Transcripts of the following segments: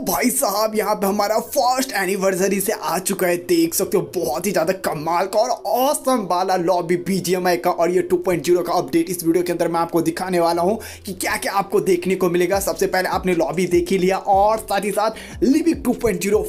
भाई साहब यहाँ पे हमारा फर्स्ट एनिवर्सरी से आ चुका है देख सकते हो बहुत ही ज़्यादा कमाल का और ऑसम वाला लॉबी बीजेम का और ये 2.0 का अपडेट इस वीडियो के अंदर मैं आपको दिखाने वाला हूँ कि क्या क्या आपको देखने को मिलेगा सबसे पहले आपने लॉबी देख ही लिया और साथ ही साथ लिविक टू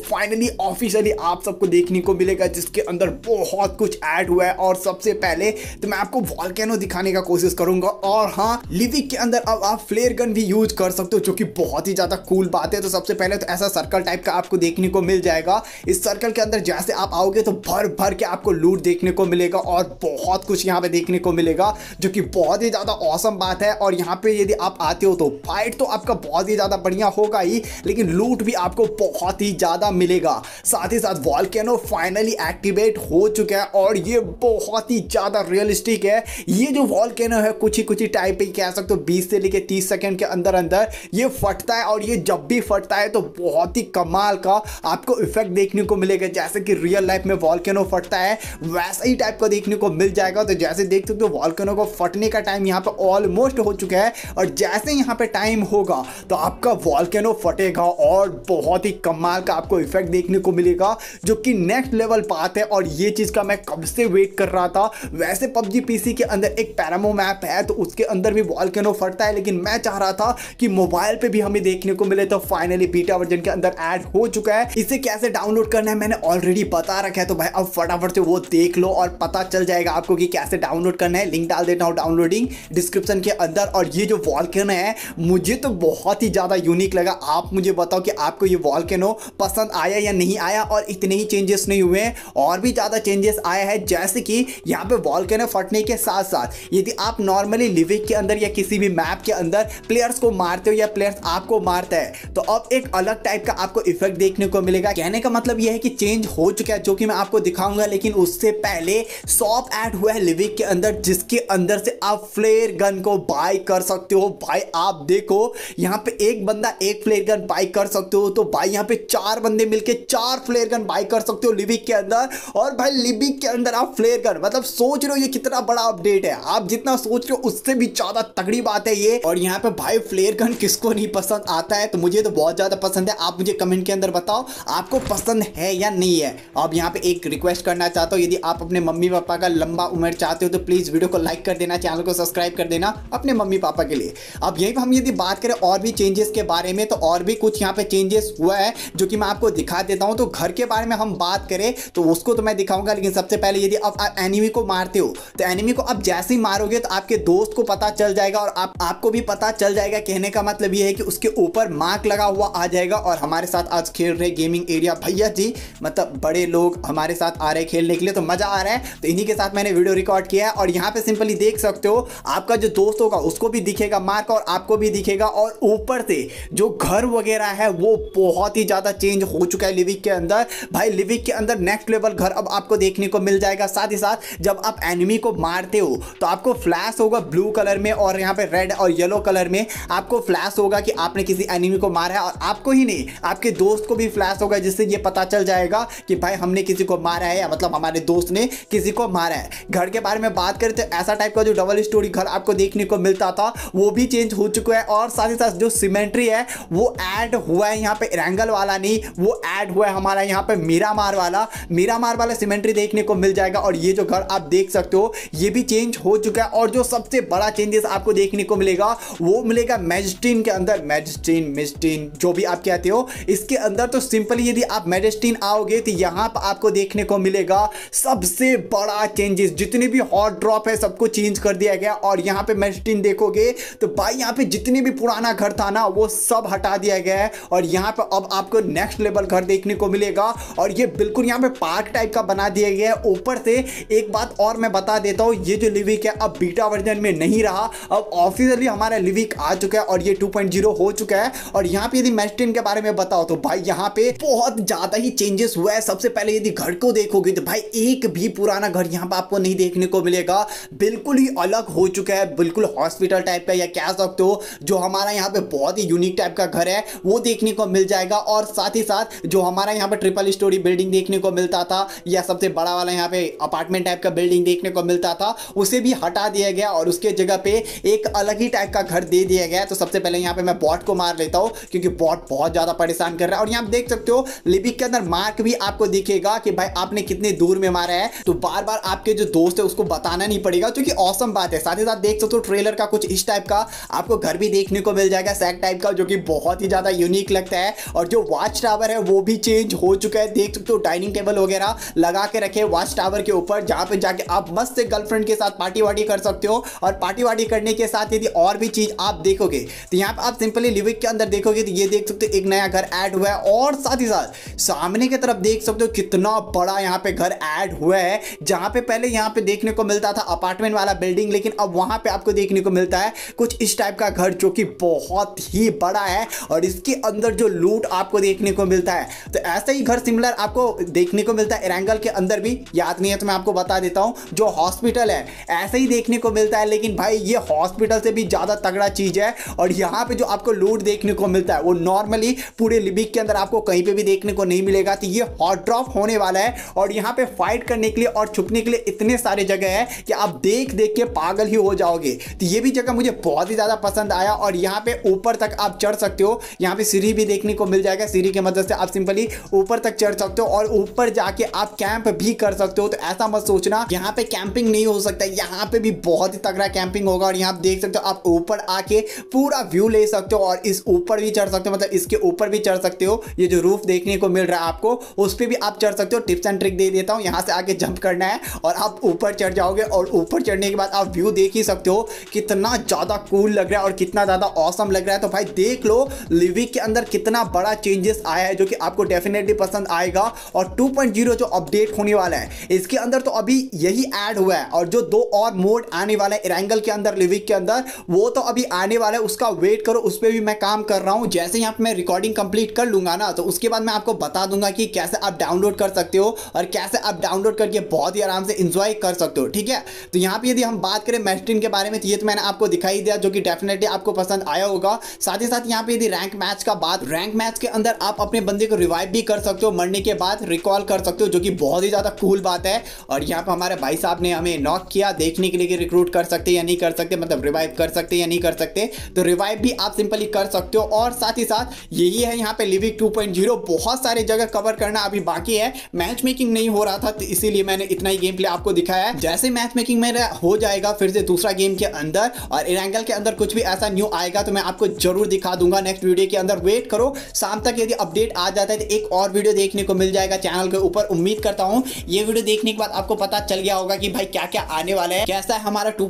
फाइनली ऑफिशियली आप सबको देखने को मिलेगा जिसके अंदर बहुत कुछ ऐड हुआ है और सबसे पहले तो मैं आपको वॉलकैनो दिखाने का कोशिश करूंगा और हाँ लिविक के अंदर अब आप फ्लेयर गन भी यूज कर सकते हो जो कि बहुत ही ज़्यादा कूल बात है तो सबसे पहले करें तो ऐसा सर्कल टाइप का आपको देखने को मिल जाएगा इस सर्कल के अंदर जैसे आप आओगे तो भर भर के आपको लूट देखने को मिलेगा और बहुत कुछ यहाँ पे देखने को मिलेगा जो कि बहुत ही ज़्यादा औसम बात है और यहाँ पे यदि आप आते हो तो फाइट तो आपका बहुत ही ज़्यादा बढ़िया होगा ही लेकिन लूट भी आपको बहुत ही ज़्यादा मिलेगा साथ ही साथ वॉलकैनो फाइनली एक्टिवेट हो चुका है और ये बहुत ही ज़्यादा रियलिस्टिक है ये जो वॉलकैनो है कुछ ही कुछ ही टाइप ही कह सकते हो बीस से लेकर तीस सेकेंड के अंदर अंदर ये फटता है और ये जब भी फटता है तो बहुत ही कमाल का आपको इफेक्ट देखने को मिलेगा जैसे कि रियल लाइफ में वॉल्केनो फटता है वैसा ही टाइप का देखने को मिल जाएगा तो जैसे देख सकते हो वॉल्केनो को फटने का टाइम यहाँ पे ऑलमोस्ट हो चुका है और जैसे यहाँ पे टाइम होगा तो आपका वॉल्केनो फटेगा और बहुत ही कमाल का आपको इफेक्ट देखने को मिलेगा जो कि नेक्स्ट लेवल बात है और ये चीज़ का मैं कब से वेट कर रहा था वैसे पबजी पी के अंदर एक पैरामो मैप है तो उसके अंदर भी वॉल्केनो फटता है लेकिन मैं चाह रहा था कि मोबाइल पर भी हमें देखने को मिले तो फाइनली बीटा बीटा वर्जन के अंदर ऐड हो चुका है इसे कैसे डाउनलोड करना है मैंने ऑलरेडी बता रखा है तो भाई अब फटाफट से वो देख लो और पता चल जाएगा आपको कि कैसे डाउनलोड करना है लिंक डाल देता हूँ डाउनलोडिंग डिस्क्रिप्शन के अंदर और ये जो वॉलकन है मुझे तो बहुत ही ज़्यादा यूनिक लगा आप मुझे बताओ कि आपको ये वॉलकनो पसंद आया या नहीं आया और इतने ही चेंजेस नहीं हुए और भी ज़्यादा चेंजेस आया है जैसे कि यहाँ पे वॉलकनो फटने के साथ साथ यदि आप नॉर्मली लिविक के अंदर या किसी भी मैप के अंदर प्लेयर्स को मारते हो या प्लेयर्स आपको मारता है तो अब एक अलग टाइप का आपको इफेक्ट देखने को मिलेगा कहने का मतलब यह है कि चेंज हो चुका है जो कि मैं आपको दिखाऊंगा लेकिन उससे पहले शॉप ऐड हुआ है लिविक के अंदर जिसके अंदर से आप फ्लेयर गन को बाय कर सकते हो भाई आप देखो यहाँ पे एक बंदा एक फ्लेयर गन बाय कर सकते हो तो भाई यहाँ पे चार बंदे मिलकर चार फ्लेयर गन बाय कर सकते हो लिविक के अंदर और भाई लिविक के अंदर आप फ्लेयर गन मतलब सोच रहे हो ये कितना बड़ा अपडेट है आप जितना सोच रहे हो उससे भी ज्यादा तगड़ी बात है ये और यहाँ पे भाई फ्लेयर गन किसको नहीं पसंद आता है तो मुझे तो बहुत ज्यादा पसंद है आप मुझे कमेंट के अंदर बताओ आपको पसंद है या नहीं है अब यहाँ पे एक रिक्वेस्ट करना चाहता हूँ यदि आप अपने मम्मी पापा का लंबा उम्र चाहते हो तो प्लीज़ वीडियो को लाइक कर देना चैनल को सब्सक्राइब कर देना अपने मम्मी पापा के लिए अब यही हम यदि बात करें और भी चेंजेस के बारे में तो और भी कुछ यहाँ पे चेंजेस हुआ है जो कि मैं आपको दिखा देता हूँ तो घर के बारे में हम बात करें तो उसको तो मैं दिखाऊंगा लेकिन सबसे पहले यदि आप एनिमी को मारते हो तो एनिमी को अब जैसे ही मारोगे तो आपके दोस्त को पता चल जाएगा और आप आपको भी पता चल जाएगा कहने का मतलब यह है कि उसके ऊपर मार्क लगा हुआ आ जाएगा और हमारे साथ आज खेल रहे गेमिंग एरिया भैया जी मतलब बड़े लोग हमारे साथ आ रहे खेलने के लिए तो मज़ा आ रहा है तो इन्हीं के साथ मैंने वीडियो रिकॉर्ड किया है और यहाँ पे सिंपली देख सकते हो आपका जो दोस्त होगा उसको भी दिखेगा मार्क और आपको भी दिखेगा और ऊपर से जो घर वगैरह है वो बहुत ही ज़्यादा चेंज हो चुका है लिविक के अंदर भाई लिविक के अंदर नेक्स्ट लेवल घर अब आपको देखने को मिल जाएगा साथ ही साथ जब आप एनिमी को मारते हो तो आपको फ्लैश होगा ब्लू कलर में और यहाँ पे रेड और येलो कलर में आपको फ्लैश होगा कि आपने किसी एनिमी को मारा है और आप आपको ही नहीं आपके दोस्त को भी फ्लैश होगा जिससे ये पता चल जाएगा कि भाई हमने किसी को मारा है या मतलब हमारे दोस्त ने किसी को मारा है घर के बारे में बात करें तो ऐसा टाइप का जो डबल स्टोरी घर आपको देखने को मिलता था वो भी चेंज हो चुका है और साथ ही साथ जो सीमेंट्री है वो ऐड हुआ है यहाँ पे रैंगल वाला नहीं वो ऐड हुआ है हमारा यहाँ पे मीरा मार वाला मीरा मार वाला सीमेंट्री देखने को मिल जाएगा और ये जो घर आप देख सकते हो ये भी चेंज हो चुका है और जो सबसे बड़ा चेंजेस आपको देखने को मिलेगा वो मिलेगा मैजिस्टीन के अंदर मैजिस्टीन मिस्टीन जो भी आप कहते हो इसके अंदर तो सिंपली यदि आप मेडिस्टीन आओगे तो यहाँ पर आपको देखने को मिलेगा सबसे बड़ा चेंजेस जितने भी हॉट ड्रॉप है सबको चेंज कर दिया गया और यहाँ पे मेडिस्टीन देखोगे तो भाई यहाँ पे जितने भी पुराना घर था ना वो सब हटा दिया गया है और यहाँ पर अब आपको नेक्स्ट लेवल घर देखने को मिलेगा और ये बिल्कुल यहाँ पे पार्क टाइप का बना दिया गया है ऊपर से एक बात और मैं बता देता हूँ ये जो लिविक है अब बीटा वर्जन में नहीं रहा अब ऑफिसियली हमारा लिविक आ चुका है और ये टू हो चुका है और यहाँ पर यदि मेडिस्टिन स्क्रीन के बारे में बताओ तो भाई यहाँ पे बहुत ज्यादा ही चेंजेस हुआ है सबसे पहले यदि घर को देखोगे तो भाई एक भी पुराना घर यहाँ पे आपको नहीं देखने को मिलेगा बिल्कुल ही अलग हो चुका है बिल्कुल हॉस्पिटल टाइप का या कह सकते हो जो हमारा यहाँ पे बहुत ही यूनिक टाइप का घर है वो देखने को मिल जाएगा और साथ ही साथ जो हमारा यहाँ पे ट्रिपल स्टोरी बिल्डिंग देखने को मिलता था या सबसे बड़ा वाला यहाँ पे अपार्टमेंट टाइप का बिल्डिंग देखने को मिलता था उसे भी हटा दिया गया और उसके जगह पे एक अलग ही टाइप का घर दे दिया गया तो सबसे पहले यहाँ पे मैं बॉट को मार लेता हूँ क्योंकि बॉट बहुत ज़्यादा परेशान कर रहा है और यहाँ देख सकते हो लिपिक के अंदर मार्क भी आपको दिखेगा कि भाई आपने कितने दूर में मारा है तो बार बार आपके जो दोस्त है उसको बताना नहीं पड़ेगा क्योंकि औसम बात है साथ ही साथ देख सकते हो ट्रेलर का कुछ इस टाइप का आपको घर भी देखने को मिल जाएगा सैक टाइप का जो कि बहुत ही ज़्यादा यूनिक लगता है और जो वॉच टावर है वो भी चेंज हो चुका है देख सकते हो डाइनिंग टेबल वगैरह लगा के रखे वॉच टावर के ऊपर जहां पर जाके आप मस्त से गर्लफ्रेंड के साथ पार्टी वार्टी कर सकते हो और पार्टी वार्टी करने के साथ यदि और भी चीज़ आप देखोगे तो यहाँ पर आप सिंपली लिविक के अंदर देखोगे तो ये देख सकते अतिरिक्त एक नया घर ऐड हुआ है और साथ ही साथ सामने की तरफ देख सकते हो कितना बड़ा यहाँ पे घर ऐड हुआ है जहां पे पहले यहाँ पे देखने को मिलता था अपार्टमेंट वाला बिल्डिंग लेकिन अब वहां पे आपको देखने को मिलता है कुछ इस टाइप का घर जो कि बहुत ही बड़ा है और इसके अंदर जो लूट आपको देखने को मिलता है तो ऐसा ही घर सिमिलर आपको देखने को मिलता है एरेंगल के अंदर भी याद नहीं है तो मैं आपको बता देता हूँ जो हॉस्पिटल है ऐसे ही देखने को मिलता है लेकिन भाई ये हॉस्पिटल से भी ज़्यादा तगड़ा चीज़ है और यहाँ पे जो आपको लूट देखने को मिलता है वो नॉर्मल नॉर्मली पूरे लिबिक के अंदर आपको कहीं पे भी देखने को नहीं मिलेगा तो ये हॉट ड्रॉप होने वाला है और यहाँ पे फाइट करने के लिए और छुपने के लिए इतने सारे जगह है कि आप देख देख के पागल ही हो जाओगे तो ये भी जगह मुझे बहुत ही ज़्यादा पसंद आया और यहाँ पे ऊपर तक आप चढ़ सकते हो यहाँ पे सीढ़ी भी देखने को मिल जाएगा सीढ़ी की मदद से आप सिंपली ऊपर तक चढ़ सकते हो और ऊपर जाके आप कैंप भी कर सकते हो तो ऐसा मत सोचना यहाँ पे कैंपिंग नहीं हो सकता यहाँ पे भी बहुत ही तगड़ा कैंपिंग होगा और यहाँ देख सकते हो आप ऊपर आके पूरा व्यू ले सकते हो और इस ऊपर भी चढ़ सकते हो मतलब इस इसके ऊपर भी चढ़ सकते हो ये जो रूफ देखने को मिल रहा है आपको उस पर भी आप चढ़ सकते हो टिप्स एंड ट्रिक दे देता हूँ यहाँ से आगे जंप करना है और आप ऊपर चढ़ जाओगे और ऊपर चढ़ने के बाद आप व्यू देख ही सकते हो कितना ज़्यादा कूल लग रहा है और कितना ज़्यादा औसम लग रहा है तो भाई देख लो लिविक के अंदर कितना बड़ा चेंजेस आया है जो कि आपको डेफिनेटली पसंद आएगा और टू जो अपडेट होने वाला है इसके अंदर तो अभी यही ऐड हुआ है और जो दो और मोड आने वाला है इरेंगल के अंदर लिविक के अंदर वो तो अभी आने वाला है उसका वेट करो उस पर भी मैं काम कर रहा हूँ जैसे यहाँ मैं रिकॉर्डिंग कंप्लीट कर लूंगा ना तो उसके बाद मैं आपको बता दूंगा कि कैसे आप डाउनलोड कर सकते हो और कैसे आप डाउनलोड करके बहुत ही आराम से इन्जॉय कर सकते हो ठीक है तो यहाँ पर यदि हम बात करें मैस्ट्रीन के बारे में तो ये तो मैंने आपको दिखाई दिया जो कि डेफिनेटली आपको पसंद आया होगा साथ ही साथ यहाँ पे यदि रैंक मैच का बात रैंक मैच के अंदर आप अपने बंदे को रिवाइव भी कर सकते हो मरने के बाद रिकॉल कर सकते हो जो कि बहुत ही ज़्यादा कूल बात है और यहाँ पर हमारे भाई साहब ने हमें नॉक किया देखने के लिए कि रिक्रूट कर सकते या नहीं कर सकते मतलब रिवाइव कर सकते या नहीं कर सकते तो रिवाइव भी आप सिंपली कर सकते हो और साथ ही साथ यही है यहाँ पे लिविक 2.0 बहुत सारे जगह कवर करना अभी बाकी है मैच मेकिंग नहीं हो रहा था तो इसीलिए मैंने इतना ही गेम प्ले आपको दिखाया है जैसे मैच मेकिंग मेरा हो जाएगा फिर से दूसरा गेम के अंदर और इरेंगल के अंदर कुछ भी ऐसा न्यू आएगा तो मैं आपको जरूर दिखा दूंगा नेक्स्ट वीडियो के अंदर वेट करो शाम तक यदि अपडेट आ जाता है तो एक और वीडियो देखने को मिल जाएगा चैनल के ऊपर उम्मीद करता हूँ ये वीडियो देखने के बाद आपको पता चल गया होगा कि भाई क्या क्या आने वाला है कैसा है हमारा टू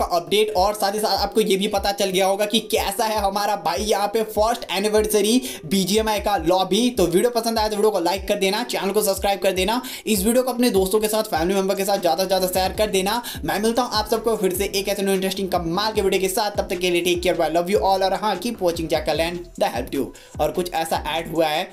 का अपडेट और साथ ही साथ आपको ये भी पता चल गया होगा कि कैसा है हमारा भाई यहाँ पे फर्स्ट एनिवर्सरी एनिवर्सरी बीजीएमआई का लॉबी तो वीडियो पसंद आया तो वीडियो को लाइक कर देना चैनल को सब्सक्राइब कर देना इस वीडियो को अपने दोस्तों के साथ फैमिली मेंबर के साथ ज़्यादा से ज़्यादा शेयर कर देना मैं मिलता हूं आप सबको फिर से एक ऐसे इंटरेस्टिंग कमाल के वीडियो के साथ तब तक के लिए take care bye love you all और हाँ keep watching jackal and the help you और कुछ ऐसा ऐड हुआ है